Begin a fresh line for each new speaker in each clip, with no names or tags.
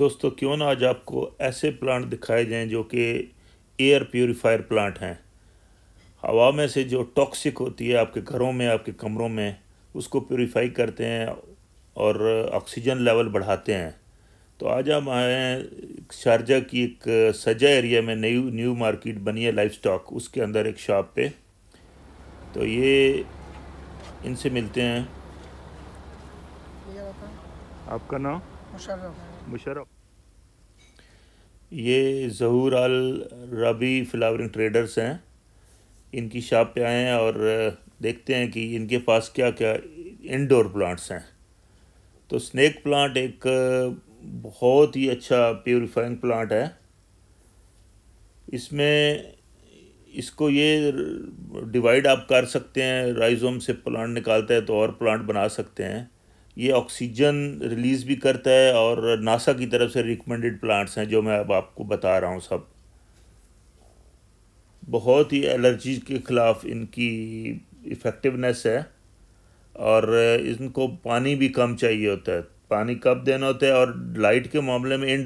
दोस्तों क्यों ना आज आपको ऐसे प्लांट दिखाए जाएं जो कि एयर प्योरीफायर प्लांट हैं हवा में से जो टॉक्सिक होती है आपके घरों में आपके कमरों में उसको प्योरीफाई करते हैं और ऑक्सीजन लेवल बढ़ाते हैं तो आज हम आए हैं शारजा की एक सजा एरिया में नई न्यू मार्केट बनी है लाइफ स्टॉक उसके अंदर एक शॉप पे तो ये इनसे मिलते हैं आपका नाम मुशर्रफ ये जहूर अल रबी फ्लावरिंग ट्रेडर्स हैं इनकी शॉप पे आए हैं और देखते हैं कि इनके पास क्या क्या इनडोर प्लांट्स हैं तो स्नैक प्लांट एक बहुत ही अच्छा प्योरीफाइंग प्लांट है इसमें इसको ये डिवाइड आप कर सकते हैं राइजोम से प्लांट निकालते हैं तो और प्लांट बना सकते हैं ये ऑक्सीजन रिलीज़ भी करता है और नासा की तरफ से रिकमेंडेड प्लांट्स हैं जो मैं अब आपको बता रहा हूँ सब बहुत ही एलर्जी के ख़िलाफ़ इनकी इफ़ेक्टिवनेस है और इनको पानी भी कम चाहिए होता है पानी कब देना होता है और लाइट के मामले में इन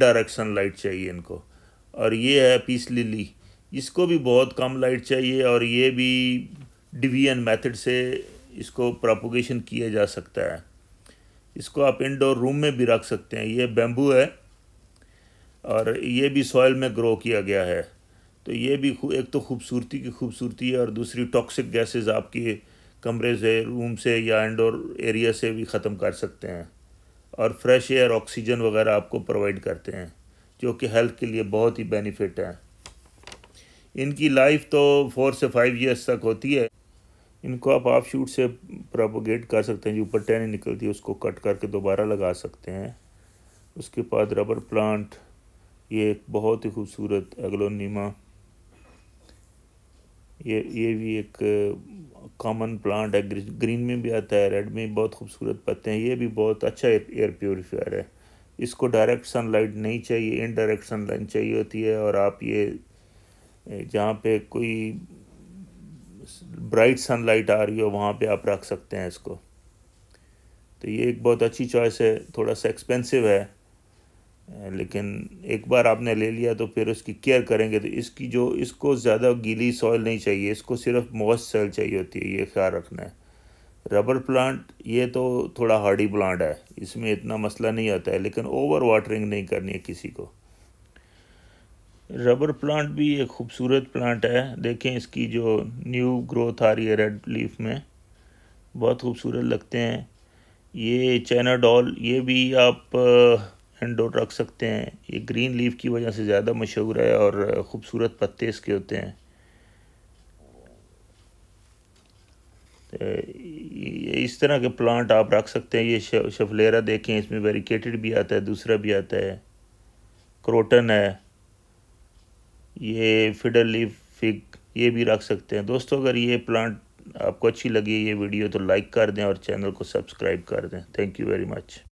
लाइट चाहिए इनको और ये है पीस लिली इसको भी बहुत कम लाइट चाहिए और ये भी डिवीजन मेथड से इसको प्रोपोगेशन किया जा सकता है इसको आप इनडोर रूम में भी रख सकते हैं ये बेम्बू है और ये भी सॉइल में ग्रो किया गया है तो ये भी एक तो खूबसूरती की खूबसूरती है और दूसरी टॉक्सिक गैसेस आपकी कमरे से रूम से या इंडोर एरिया से भी ख़त्म कर सकते हैं और फ्रेश एयर ऑक्सीजन वगैरह आपको प्रोवाइड करते हैं जो कि हेल्थ के लिए बहुत ही बेनिफिट है इनकी लाइफ तो फोर से फाइव इयर्स तक होती है इनको आप ऑफ शूट से प्रोपोगेट कर सकते हैं जो ऊपर टहनी निकलती है उसको कट करके दोबारा लगा सकते हैं उसके बाद रबर प्लांट ये एक बहुत ही खूबसूरत एग्लोनीमा ये ये भी एक कॉमन uh, प्लांट है ग्रीन में भी आता है रेड में बहुत खूबसूरत पत्ते हैं ये भी बहुत अच्छा एयर प्योरीफायर है इसको डायरेक्ट सनलाइट नहीं चाहिए इनडायरेक्ट सनलाइट चाहिए होती है और आप ये जहाँ पे कोई ब्राइट सनलाइट आ रही हो वहाँ पे आप रख सकते हैं इसको तो ये एक बहुत अच्छी चॉइस है थोड़ा सा एक्सपेंसिव है लेकिन एक बार आपने ले लिया तो फिर उसकी केयर करेंगे तो इसकी जो इसको ज़्यादा गीली सॉइल नहीं चाहिए इसको सिर्फ मॉइस्ट सॉइल चाहिए होती है ये ख्याल रखना है रबर प्लांट ये तो थोड़ा हार्डी प्लांट है इसमें इतना मसला नहीं आता है लेकिन ओवर वाटरिंग नहीं करनी है किसी को रबर प्लांट भी एक खूबसूरत प्लांट है देखें इसकी जो न्यू ग्रोथ आ रही है रेड लीफ में बहुत खूबसूरत लगते हैं ये चाइना डॉल ये भी आप इंडोर रख सकते हैं ये ग्रीन लीफ की वजह से ज़्यादा मशहूर है और ख़ूबसूरत पत्ते इसके होते हैं तो इस तरह के प्लांट आप रख सकते हैं ये शफलेरा देखें इसमें वेरिकेटेड भी आता है दूसरा भी आता है क्रोटन है ये फिडल लीफ फिग ये भी रख सकते हैं दोस्तों अगर ये प्लांट आपको अच्छी लगी ये वीडियो तो लाइक कर दें और चैनल को सब्सक्राइब कर दें थैंक यू वेरी मच